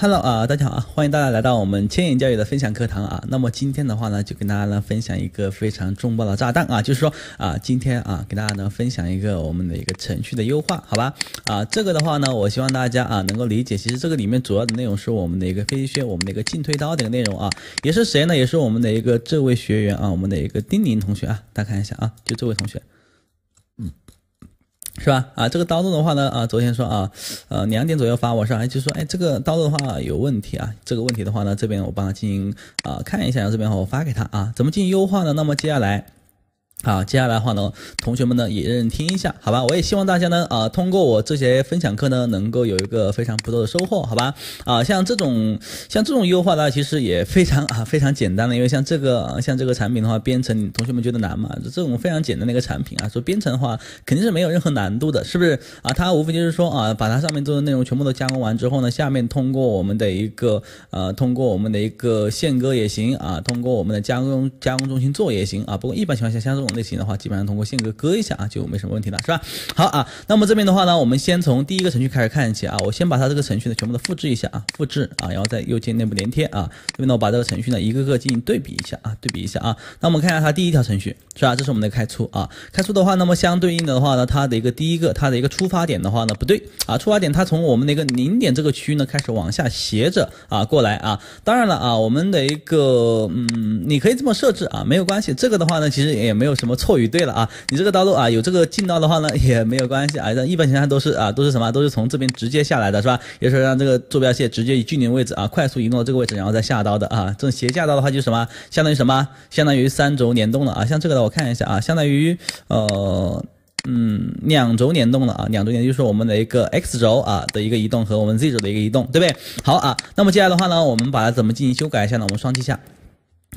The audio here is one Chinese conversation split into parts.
Hello 啊，大家好啊，欢迎大家来到我们千言教育的分享课堂啊。那么今天的话呢，就跟大家呢分享一个非常重磅的炸弹啊，就是说啊，今天啊给大家呢分享一个我们的一个程序的优化，好吧？啊，这个的话呢，我希望大家啊能够理解，其实这个里面主要的内容是我们的一个飞机靴，我们的一个进退刀的一个内容啊，也是谁呢？也是我们的一个这位学员啊，我们的一个丁宁同学啊，大家看一下啊，就这位同学，嗯。是吧？啊，这个刀路的话呢，啊，昨天说啊，呃，两点左右发，我说，还就说，哎，这个刀路的话有问题啊，这个问题的话呢，这边我帮他进行啊，看一下，这边话我发给他啊，怎么进行优化呢？那么接下来。好，接下来的话呢，同学们呢也认真听一下，好吧？我也希望大家呢，啊，通过我这些分享课呢，能够有一个非常不错的收获，好吧？啊，像这种像这种优化的话，其实也非常啊非常简单的，因为像这个像这个产品的话，编程同学们觉得难吗？这种非常简单的一个产品啊，说编程的话肯定是没有任何难度的，是不是？啊，它无非就是说啊，把它上面做的内容全部都加工完之后呢，下面通过我们的一个呃，通过我们的一个线割也行啊，通过我们的加工加工中心做也行啊，不过一般情况下像这种。类型的话，基本上通过线格割一下啊，就没什么问题了，是吧？好啊，那么这边的话呢，我们先从第一个程序开始看起啊。我先把它这个程序呢全部的复制一下啊，复制啊，然后在右键内部粘贴啊。这边呢，我把这个程序呢一个个进行对比一下啊，对比一下啊。那我们看一下它第一条程序是吧？这是我们的开出啊。开出的话，那么相对应的话呢，它的一个第一个它的一个出发点的话呢，不对啊。出发点它从我们的一个零点这个区域呢开始往下斜着啊过来啊。当然了啊，我们的一个嗯，你可以这么设置啊，没有关系。这个的话呢，其实也没有。什么错与对了啊？你这个刀路啊，有这个进刀的话呢，也没有关系啊。一般情况下都是啊，都是什么？都是从这边直接下来的是吧？也是让这个坐标系直接以距离位置啊，快速移动到这个位置，然后再下刀的啊。这种斜下刀的话，就是什么？相当于什么？相当于三轴联动了啊。像这个呢，我看一下啊，相当于呃，嗯，两轴联动了啊。两轴联动就是我们的一个 X 轴啊的一个移动和我们 Z 轴的一个移动，对不对？好啊，那么接下来的话呢，我们把它怎么进行修改一下呢？我们双击下。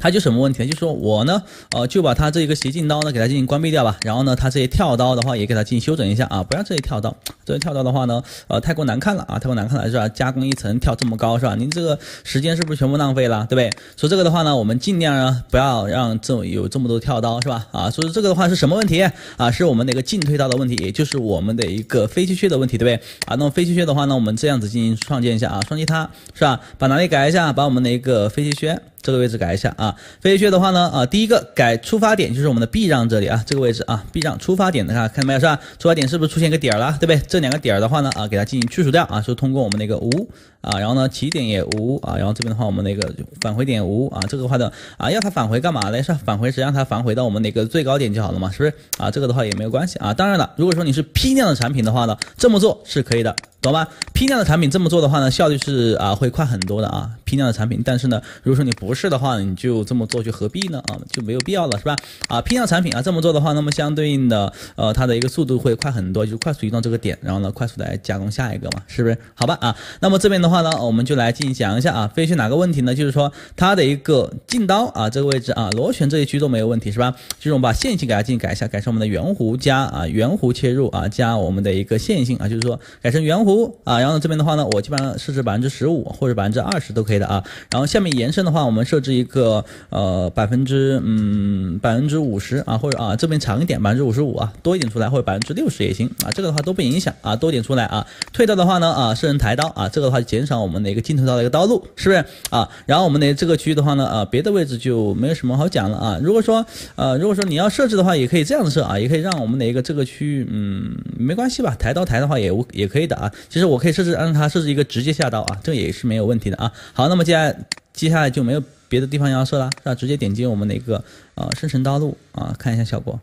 它就什么问题呢？就说我呢，呃，就把它这一个斜进刀呢，给它进行关闭掉吧。然后呢，它这些跳刀的话，也给它进行修整一下啊，不让这些跳刀。这跳刀的话呢，呃，太过难看了啊，太过难看了是吧？加工一层跳这么高是吧？您这个时间是不是全部浪费了，对不对？所以这个的话呢，我们尽量啊，不要让这有这么多跳刀是吧？啊，所以这个的话是什么问题啊？是我们的一个进退刀的问题，也就是我们的一个飞机靴的问题，对不对？啊，那么飞机靴的话呢，我们这样子进行创建一下啊，双击它是吧？把哪里改一下？把我们的一个飞机靴这个位置改一下啊。飞机靴的话呢，啊，第一个改出发点就是我们的避让这里啊，这个位置啊，避让出发点的，看看到没有是吧？出发点是不是出现一个点儿了，对不对？这。两个点儿的话呢，啊，给它进行去除掉啊，是通过我们那个五。啊，然后呢，起点也无啊，然后这边的话，我们那个返回点无啊，这个的话的啊，要它返回干嘛呢？是返回谁？让它返回到我们那个最高点就好了嘛，是不是？啊，这个的话也没有关系啊。当然了，如果说你是批量的产品的话呢，这么做是可以的，懂吧？批量的产品这么做的话呢，效率是啊，会快很多的啊。批量的产品，但是呢，如果说你不是的话，你就这么做就何必呢？啊，就没有必要了，是吧？啊，批量产品啊，这么做的话，那么相对应的，呃，它的一个速度会快很多，就是快速移动这个点，然后呢，快速来加工下一个嘛，是不是？好吧？啊，那么这边话。话呢，我们就来进行讲一下啊，飞去哪个问题呢？就是说它的一个进刀啊，这个位置啊，螺旋这一区都没有问题，是吧？就是我们把线性给它进行改一下，改成我们的圆弧加啊，圆弧切入啊，加我们的一个线性啊，就是说改成圆弧啊，然后这边的话呢，我基本上设置百分之十五或者百分之二十都可以的啊。然后下面延伸的话，我们设置一个呃百分之嗯百分之五十啊，或者啊这边长一点百分之五十五啊，多一点出来，或者百分之六十也行啊，这个的话都不影响啊，多一点出来啊。退刀的话呢啊，设成抬刀啊，这个的话截。减少我们的一个镜头到的一个道路，是不是啊？然后我们的这个区域的话呢，啊，别的位置就没有什么好讲了啊。如果说，呃，如果说你要设置的话，也可以这样子设啊，也可以让我们的一个这个区域，嗯，没关系吧？抬刀抬的话也也可以的啊。其实我可以设置让它设置一个直接下刀啊，这也是没有问题的啊。好，那么接下来接下来就没有别的地方要设了，是吧？直接点击我们的一个啊生成道路啊，看一下效果。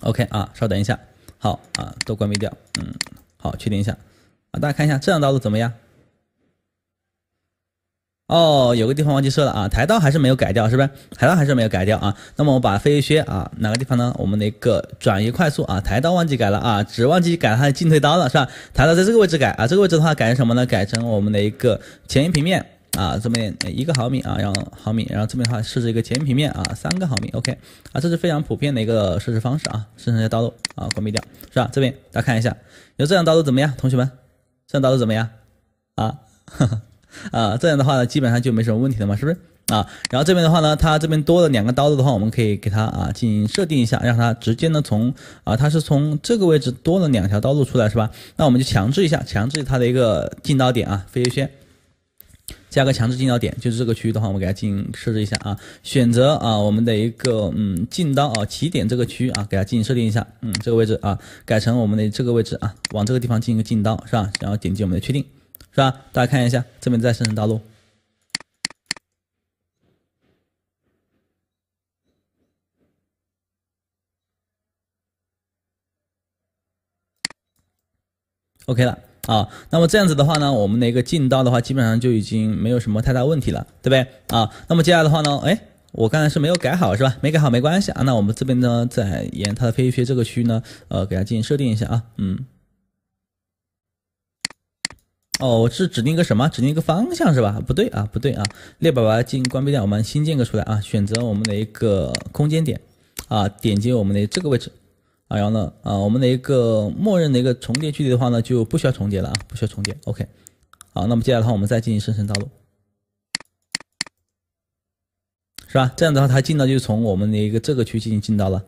OK 啊，稍等一下，好啊，都关闭掉，嗯，好，确定一下啊，大家看一下这样道路怎么样？哦，有个地方忘记设了啊，抬刀还是没有改掉，是不是？抬刀还是没有改掉啊？那么我把飞翼靴啊，哪个地方呢？我们的一个转移快速啊，抬刀忘记改了啊，只忘记改它的进退刀了，是吧？抬刀在这个位置改啊，这个位置的话改成什么呢？改成我们的一个前移平面啊，这边一个毫米啊，然后毫米，然后这边的话设置一个前移平面啊，三个毫米，OK，啊，这是非常普遍的一个设置方式啊。生成的刀路啊，关闭掉，是吧？这边大家看一下，有这样刀路怎么样？同学们，这样刀路怎么样？啊。啊，这样的话呢，基本上就没什么问题了嘛，是不是？啊，然后这边的话呢，它这边多了两个刀路的话，我们可以给它啊进行设定一下，让它直接呢从啊，它是从这个位置多了两条刀路出来，是吧？那我们就强制一下，强制它的一个进刀点啊，飞跃圈。加个强制进刀点，就是这个区域的话，我们给它进行设置一下啊，选择啊我们的一个嗯进刀啊起点这个区域啊，给它进行设定一下，嗯，这个位置啊改成我们的这个位置啊，往这个地方进行一个进刀，是吧？然后点击我们的确定。是吧？大家看一下，这边在生成道路，OK 了啊。那么这样子的话呢，我们的一个进道的话，基本上就已经没有什么太大问题了，对不对？啊，那么接下来的话呢，哎，我刚才是没有改好，是吧？没改好没关系啊。那我们这边呢，在沿它的 P 区这个区域呢，呃，给它进行设定一下啊，嗯。哦，我是指定一个什么？指定一个方向是吧？不对啊，不对啊。列把它进行关闭掉，我们新建个出来啊，选择我们的一个空间点啊，点击我们的这个位置啊，然后呢，啊，我们的一个默认的一个重叠距离的话呢，就不需要重叠了啊，不需要重叠。OK，好，那么接下来的话，我们再进行生成道路，是吧？这样的话，它进到就从我们的一个这个区进行进到了，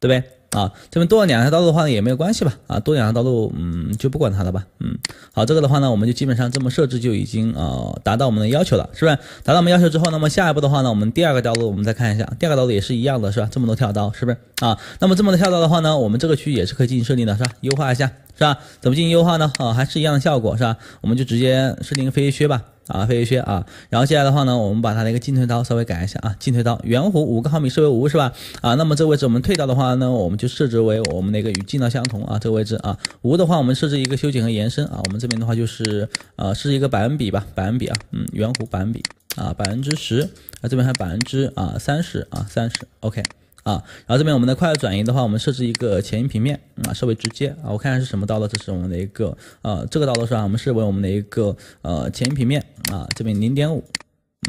对不对？啊，这边多了两条道路的话也没有关系吧？啊，多两条道路，嗯，就不管它了吧。嗯，好，这个的话呢，我们就基本上这么设置就已经啊达到我们的要求了，是不是？达到我们要求之后，那么下一步的话呢，我们第二个道路我们再看一下，第二个道路也是一样的，是吧？这么多跳刀，是不是？啊，那么这么多跳刀的话呢，我们这个区域也是可以进行设定的，是吧？优化一下，是吧？怎么进行优化呢？啊，还是一样的效果，是吧？我们就直接设定飞靴吧。啊，飞靴啊，然后接下来的话呢，我们把它的一个进退刀稍微改一下啊，进退刀圆弧五个毫米设为无是吧？啊，那么这个位置我们退刀的话呢，我们就设置为我们那个与进刀相同啊，这个位置啊，无的话我们设置一个修剪和延伸啊，我们这边的话就是呃设置一个百分比吧，百分比啊，嗯，圆弧百分比啊，百分之十啊，这边还百分之啊三十啊，三十，OK。啊，然后这边我们的快速转移的话，我们设置一个前移平面啊，设为直接啊。我看看是什么道路，这是我们的一个呃，这个道路上吧？我们设为我们的一个呃前移平面啊，这边零点五，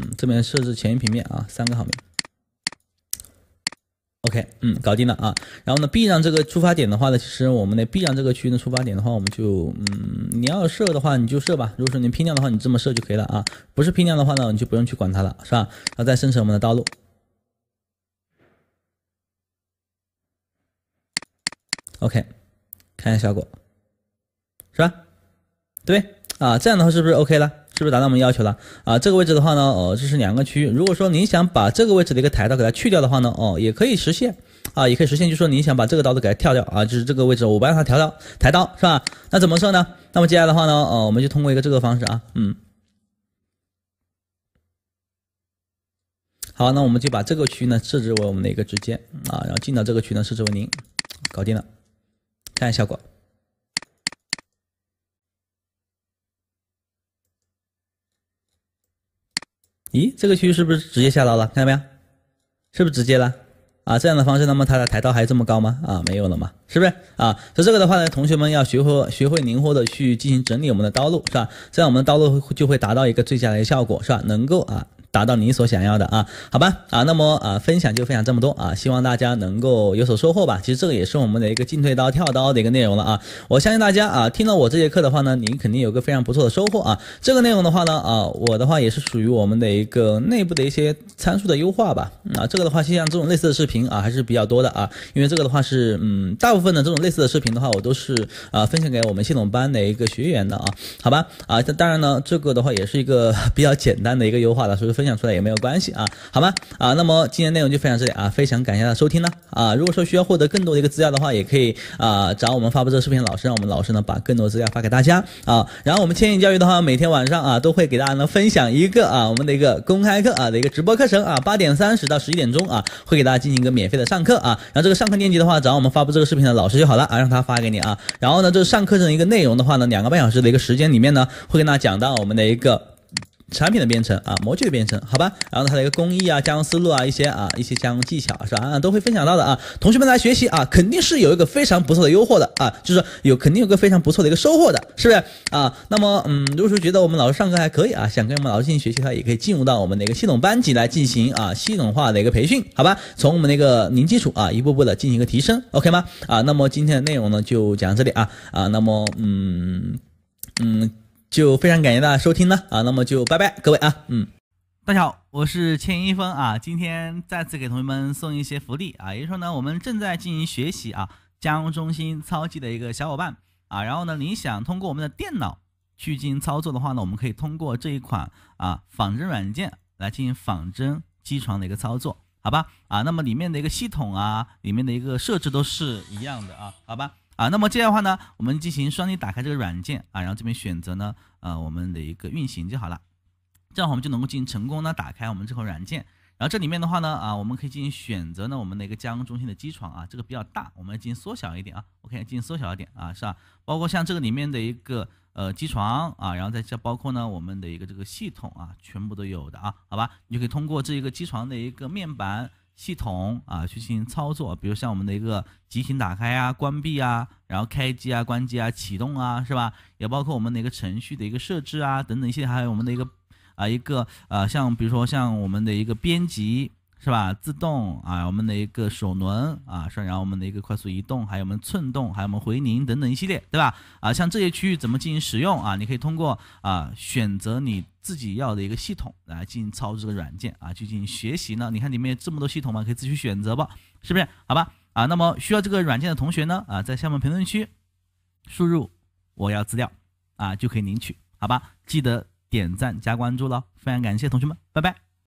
嗯，这边设置前移平面啊，三个毫米。OK，嗯，搞定了啊。然后呢，避让这个出发点的话呢，其实我们的避让这个区域的出发点的话，我们就嗯，你要设的话你就设吧，如果说你批量的话，你这么设就可以了啊。不是批量的话呢，你就不用去管它了，是吧？然后再生成我们的道路。OK，看一下效果，是吧？对啊，这样的话是不是 OK 了？是不是达到我们要求了？啊，这个位置的话呢，哦，这是两个区域。如果说您想把这个位置的一个抬刀给它去掉的话呢，哦，也可以实现啊，也可以实现。就说你想把这个刀子给它跳掉啊，就是这个位置，我把它调到抬刀，是吧？那怎么设呢？那么接下来的话呢，哦，我们就通过一个这个方式啊，嗯，好，那我们就把这个区域呢设置为我们的一个直接啊，然后进到这个区域呢设置为零，搞定了。看效果，咦，这个区域是不是直接下刀了？看到没有？是不是直接了？啊，这样的方式，那么它的抬刀还这么高吗？啊，没有了吗？是不是啊？所以这个的话呢，同学们要学会学会灵活的去进行整理我们的刀路，是吧？这样我们的刀路就会达到一个最佳的一个效果，是吧？能够啊。达到您所想要的啊，好吧啊，那么啊，分享就分享这么多啊，希望大家能够有所收获吧。其实这个也是我们的一个进退刀跳刀的一个内容了啊。我相信大家啊，听了我这节课的话呢，您肯定有个非常不错的收获啊。这个内容的话呢，啊，我的话也是属于我们的一个内部的一些参数的优化吧。啊，这个的话，像这种类似的视频啊，还是比较多的啊。因为这个的话是，嗯，大部分的这种类似的视频的话，我都是啊，分享给我们系统班的一个学员的啊。好吧啊，这当然呢，这个的话也是一个 比较简单的一个优化了，所以分。享出来也没有关系啊，好吗？啊，那么今天内容就分享这里啊，非常感谢大家收听呢啊。如果说需要获得更多的一个资料的话，也可以啊找我们发布这个视频老师，让我们老师呢把更多资料发给大家啊。然后我们千眼教育的话，每天晚上啊都会给大家呢分享一个啊我们的一个公开课啊的一个直播课程啊，八点三十到十一点钟啊会给大家进行一个免费的上课啊。然后这个上课链接的话，找我们发布这个视频的老师就好了啊，让他发给你啊。然后呢，这个上课的一个内容的话呢，两个半小时的一个时间里面呢，会跟大家讲到我们的一个。产品的编程啊，模具的编程，好吧，然后它的一个工艺啊，加工思路啊，一些啊，一些加工技巧是吧，都会分享到的啊。同学们来学习啊，肯定是有一个非常不错的优惑的啊，就是有肯定有个非常不错的一个收获的，是不是啊？那么嗯，如果说觉得我们老师上课还可以啊，想跟我们老师进行学习的话，也可以进入到我们的一个系统班级来进行啊系统化的一个培训，好吧？从我们那个零基础啊，一步步的进行一个提升，OK 吗？啊，那么今天的内容呢就讲到这里啊啊，那么嗯嗯。就非常感谢大家收听了啊，那么就拜拜各位啊，嗯，大家好，我是千一峰啊，今天再次给同学们送一些福利啊，也就是说呢，我们正在进行学习啊，加工中心操机的一个小伙伴啊，然后呢，你想通过我们的电脑去进行操作的话呢，我们可以通过这一款啊仿真软件来进行仿真机床的一个操作，好吧？啊，那么里面的一个系统啊，里面的一个设置都是一样的啊，好吧？啊，那么接下来的话呢，我们进行双击打开这个软件啊，然后这边选择呢，呃，我们的一个运行就好了，这样我们就能够进行成功呢打开我们这款软件。然后这里面的话呢，啊，我们可以进行选择呢我们的一个加工中心的机床啊，这个比较大，我们进行缩小一点啊。OK，进行缩小一点啊，是吧？包括像这个里面的一个呃机床啊，然后再加包括呢我们的一个这个系统啊，全部都有的啊，好吧？你就可以通过这一个机床的一个面板。系统啊，去进行操作，比如像我们的一个急停打开啊、关闭啊，然后开机啊、关机啊、启动啊，是吧？也包括我们的一个程序的一个设置啊，等等一系列，还有我们的一个啊一个呃，像比如说像我们的一个编辑是吧？自动啊，我们的一个手轮啊，然后我们的一个快速移动，还有我们寸动，还有我们回零等等一系列，对吧？啊，像这些区域怎么进行使用啊？你可以通过啊选择你。自己要的一个系统来进行操作这个软件啊，去进行学习呢。你看里面有这么多系统嘛，可以自己选择吧，是不是？好吧，啊，那么需要这个软件的同学呢，啊，在下面评论区输入我要资料啊，就可以领取，好吧？记得点赞加关注了，非常感谢同学们，拜拜。